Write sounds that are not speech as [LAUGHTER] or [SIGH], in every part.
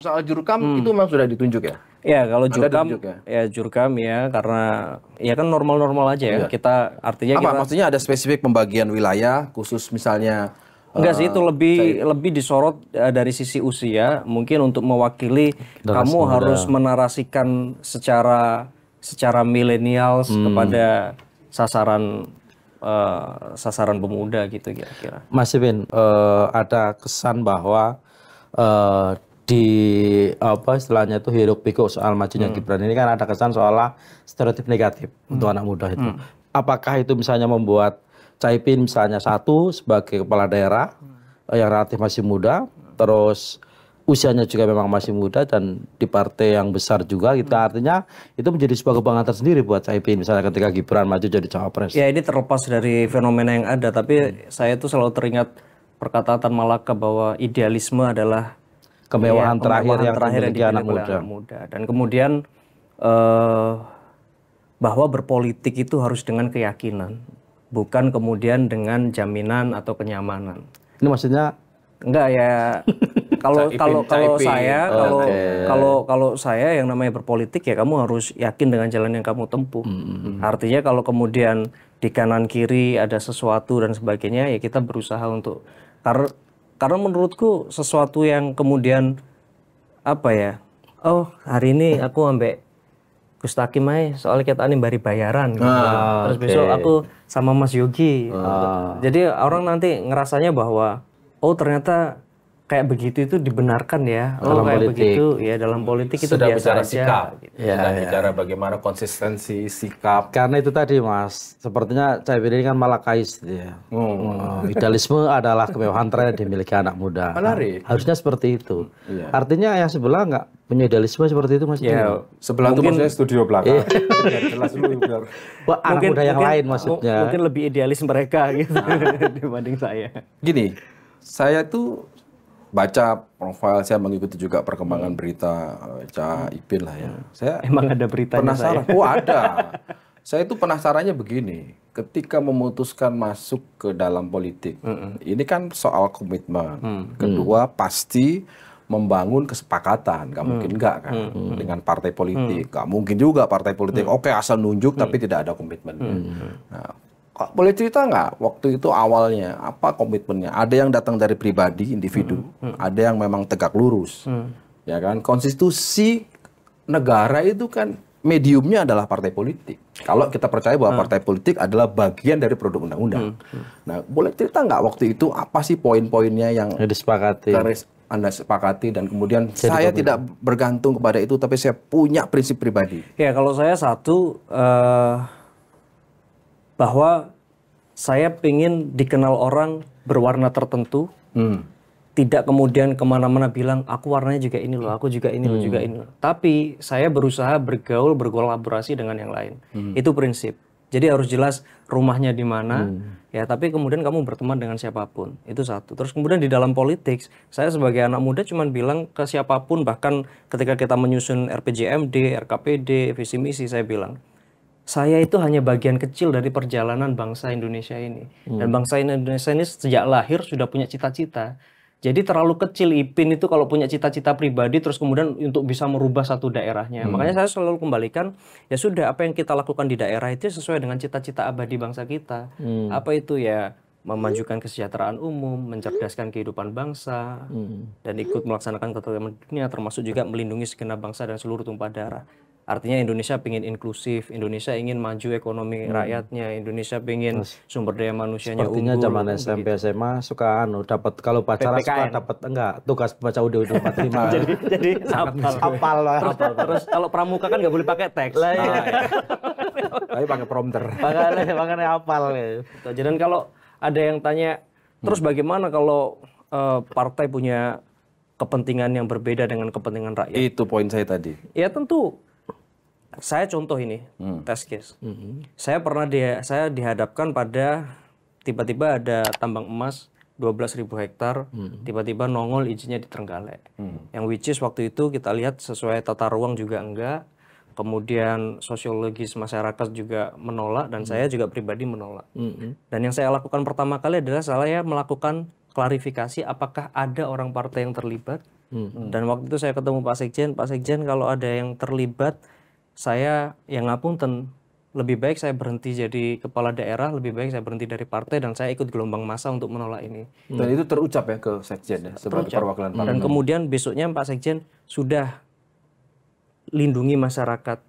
soal jurkam hmm. itu memang sudah ditunjuk ya? Ya kalau jurkam ya? ya jurkam ya karena ya kan normal-normal aja ya. ya. Kita artinya apa? Kita, maksudnya ada spesifik pembagian wilayah khusus misalnya Enggak sih itu eh, lebih saya... lebih disorot eh, dari sisi usia mungkin untuk mewakili Deras kamu muda. harus menarasikan secara secara milenial hmm. kepada sasaran uh, sasaran pemuda gitu kira-kira. Mas Ibin, uh, ada kesan bahwa uh, di apa istilahnya itu hiruk pikuk soal majunya hmm. Gibran ini kan ada kesan seolah stereotip negatif hmm. untuk anak muda itu. Hmm. Apakah itu misalnya membuat Caipin misalnya satu sebagai kepala daerah hmm. yang relatif masih muda, hmm. terus usianya juga memang masih muda dan di partai yang besar juga gitu hmm. artinya itu menjadi sebuah kebanggaan tersendiri buat Caipin misalnya ketika Gibran maju jadi cawapres. Ya ini terlepas dari fenomena yang ada tapi hmm. saya itu selalu teringat perkataan Malaka bahwa idealisme adalah kemewahan ya, terakhir yang terakhir yang anak muda. anak muda. Dan kemudian uh, bahwa berpolitik itu harus dengan keyakinan, bukan kemudian dengan jaminan atau kenyamanan. Ini maksudnya enggak ya [LAUGHS] kalau kalau kalau saya kalau okay. kalau kalau saya yang namanya berpolitik ya kamu harus yakin dengan jalan yang kamu tempuh. Mm -hmm. Artinya kalau kemudian di kanan kiri ada sesuatu dan sebagainya ya kita berusaha untuk karena karena menurutku sesuatu yang kemudian apa ya oh hari ini aku ambek Gustaki mai soalnya kita ini bari bayaran gitu. Ah, terus okay. besok aku sama Mas Yogi ah. jadi orang nanti ngerasanya bahwa oh ternyata kayak begitu itu dibenarkan ya. Oh, dalam kayak politik. begitu ya dalam politik itu sudah biasa bicara aja. sikap. Gitu. Ya, sudah ya. bicara bagaimana konsistensi sikap. Karena itu tadi Mas, sepertinya saya ini kan malakais dia. Hmm. hmm. Idealisme [LAUGHS] adalah kemewahan yang dimiliki anak muda. Menarik. harusnya seperti itu. Ya. Artinya yang sebelah nggak punya idealisme seperti itu Mas. Ya, sebelah mungkin, itu maksudnya studio belakang. Iya. [LAUGHS] Ya. jelas dulu [LAUGHS] biar. Wah, anak mungkin, muda yang mungkin, lain maksudnya. Mungkin lebih idealis mereka gitu dibanding saya. Gini, saya tuh baca profil saya mengikuti juga perkembangan hmm. berita eh, ca Cak hmm. Ipin lah ya. Hmm. Saya emang ada berita ya? penasaran. Saya? Oh ada. saya itu penasarannya begini, ketika memutuskan masuk ke dalam politik, hmm. ini kan soal komitmen. Hmm. hmm. Kedua hmm. pasti membangun kesepakatan, nggak mungkin enggak kan hmm. dengan partai politik, nggak mungkin juga partai politik. Hmm. Oke okay, asal nunjuk hmm. tapi tidak ada komitmen. Hmm. Nah, boleh cerita nggak waktu itu awalnya apa komitmennya? Ada yang datang dari pribadi individu, hmm. Hmm. ada yang memang tegak lurus, hmm. ya kan? Konstitusi negara itu kan mediumnya adalah partai politik. Kalau kita percaya bahwa hmm. partai politik adalah bagian dari produk undang-undang. Hmm. Hmm. Nah, boleh cerita nggak waktu itu apa sih poin-poinnya yang ya, disepakati? Anda sepakati dan kemudian Jadi saya tidak bergantung kepada itu, tapi saya punya prinsip pribadi. Ya, kalau saya satu. Uh bahwa saya ingin dikenal orang berwarna tertentu, hmm. tidak kemudian kemana-mana bilang aku warnanya juga ini loh, hmm. aku juga ini hmm. loh, juga hmm. ini. Loh. Tapi saya berusaha bergaul, berkolaborasi dengan yang lain. Hmm. Itu prinsip. Jadi harus jelas rumahnya di mana, hmm. ya. Tapi kemudian kamu berteman dengan siapapun, itu satu. Terus kemudian di dalam politik, saya sebagai anak muda cuma bilang ke siapapun, bahkan ketika kita menyusun RPJMD, RKPD, visi misi, saya bilang saya itu hanya bagian kecil dari perjalanan bangsa Indonesia ini. Hmm. Dan bangsa Indonesia ini sejak lahir sudah punya cita-cita. Jadi terlalu kecil Ipin itu kalau punya cita-cita pribadi terus kemudian untuk bisa merubah satu daerahnya. Hmm. Makanya saya selalu kembalikan ya sudah apa yang kita lakukan di daerah itu sesuai dengan cita-cita abadi bangsa kita. Hmm. Apa itu ya memajukan kesejahteraan umum, mencerdaskan kehidupan bangsa, hmm. dan ikut melaksanakan ketertiban dunia, termasuk juga melindungi segenap bangsa dan seluruh tumpah darah. Artinya Indonesia ingin inklusif, Indonesia ingin maju ekonomi hmm. rakyatnya, Indonesia ingin sumber daya manusianya Sepertinya unggul. zaman kan SMP gitu. SMA suka anu dapat kalau pacaran suka dapat enggak tugas baca UD [LAUGHS] empat 45. jadi jadi [LAUGHS] [LAUGHS] apal apal terus, terus kalau pramuka kan nggak boleh pakai teks. Iya. Nah, ya. Tapi pakai prompter. Pakai apal. ya. Gitu. Jadi kalau ada yang tanya terus hmm. bagaimana kalau uh, partai punya kepentingan yang berbeda dengan kepentingan rakyat. Itu poin saya tadi. Ya tentu saya contoh ini hmm. test case. Hmm. Saya pernah dia saya dihadapkan pada tiba-tiba ada tambang emas 12.000 hektar hmm. tiba-tiba nongol izinnya di Trenggalek. Hmm. Yang which is waktu itu kita lihat sesuai tata ruang juga enggak. Kemudian sosiologis masyarakat juga menolak dan hmm. saya juga pribadi menolak. Hmm. Dan yang saya lakukan pertama kali adalah saya melakukan klarifikasi apakah ada orang partai yang terlibat. Hmm. Dan waktu itu saya ketemu Pak Sekjen, Pak Sekjen kalau ada yang terlibat saya yang ngapunten lebih baik saya berhenti jadi kepala daerah, lebih baik saya berhenti dari partai dan saya ikut gelombang masa untuk menolak ini. Dan itu terucap ya ke sekjen ya, sebagai terucap. perwakilan partai. Dan kemudian besoknya Pak Sekjen sudah lindungi masyarakat.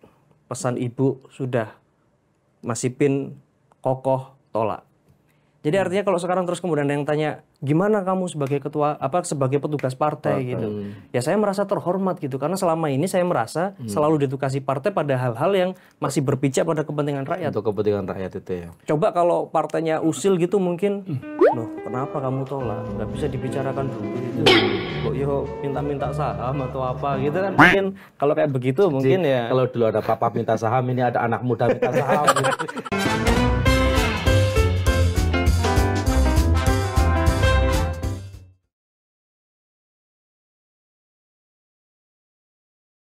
Pesan Ibu sudah masih pin kokoh tolak. Jadi hmm. artinya kalau sekarang terus kemudian yang tanya gimana kamu sebagai ketua apa sebagai petugas partai, partai. gitu. Hmm. Ya saya merasa terhormat gitu karena selama ini saya merasa hmm. selalu ditugasi partai pada hal-hal yang masih berpijak pada kepentingan rakyat. Untuk kepentingan rakyat itu ya. Coba kalau partainya usil gitu mungkin hmm. loh kenapa kamu tolak? nggak bisa dibicarakan dulu gitu. Kok yo minta-minta saham atau apa gitu kan mungkin kalau kayak begitu mungkin Jadi, ya. Kalau dulu ada papa minta saham ini ada anak muda minta saham. gitu. [LAUGHS]